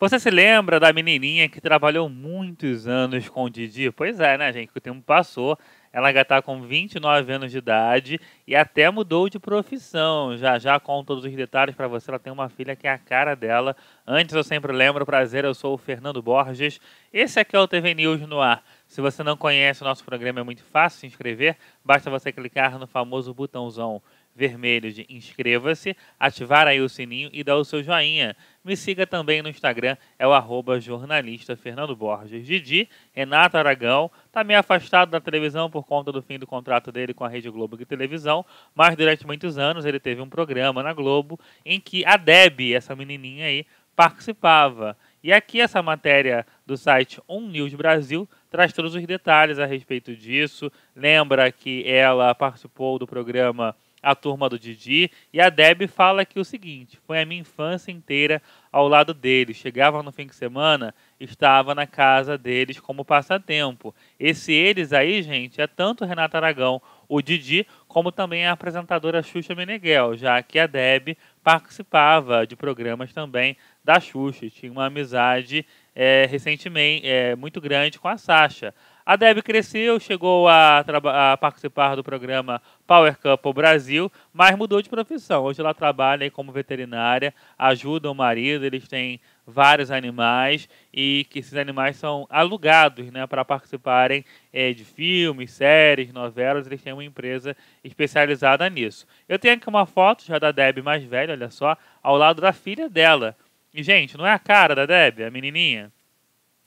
Você se lembra da menininha que trabalhou muitos anos com o Didi? Pois é, né, gente? Que o tempo passou. Ela já está com 29 anos de idade e até mudou de profissão. Já já com todos os detalhes para você. Ela tem uma filha que é a cara dela. Antes, eu sempre lembro. Prazer, eu sou o Fernando Borges. Esse aqui é o TV News no ar. Se você não conhece o nosso programa, é muito fácil se inscrever. Basta você clicar no famoso botãozão vermelho de inscreva-se, ativar aí o sininho e dar o seu joinha. Me siga também no Instagram, é o arroba jornalista Fernando Borges. Didi, Renato Aragão, está meio afastado da televisão por conta do fim do contrato dele com a Rede Globo de televisão, mas durante muitos anos ele teve um programa na Globo em que a Deb, essa menininha aí, participava. E aqui essa matéria do site One News Brasil traz todos os detalhes a respeito disso. Lembra que ela participou do programa a turma do Didi, e a Deb fala que o seguinte: foi a minha infância inteira ao lado deles. Chegava no fim de semana, estava na casa deles como passatempo. Esse eles aí, gente, é tanto Renata Aragão, o Didi, como também a apresentadora Xuxa Meneghel, já que a Deb participava de programas também da Xuxa, tinha uma amizade é, eh, recentemente eh, é, muito grande com a Sasha. A Deb cresceu, chegou a, a, participar do programa Power Couple Brasil, mas mudou de profissão. Hoje ela trabalha como veterinária, ajuda o marido, eles têm vários animais e que esses animais são alugados né, para participarem é, de filmes, séries, novelas. Eles têm uma empresa especializada nisso. Eu tenho aqui uma foto já da Deb mais velha, olha só, ao lado da filha dela. E, gente, não é a cara da Deb, a menininha?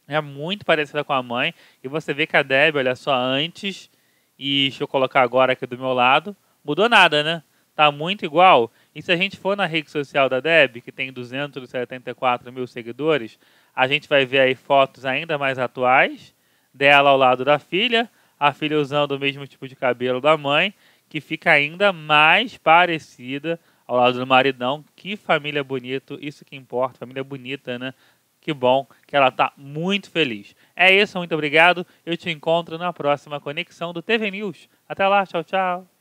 é muito parecida com a mãe. E você vê que a Debbie, olha só, antes, e deixa eu colocar agora aqui do meu lado, mudou nada, né? Tá muito igual. E se a gente for na rede social da Deb, que tem 274 mil seguidores, a gente vai ver aí fotos ainda mais atuais dela ao lado da filha, a filha usando o mesmo tipo de cabelo da mãe, que fica ainda mais parecida ao lado do maridão. Que família bonito, isso que importa, família bonita, né? Que bom que ela está muito feliz. É isso, muito obrigado. Eu te encontro na próxima conexão do TV News. Até lá, tchau, tchau.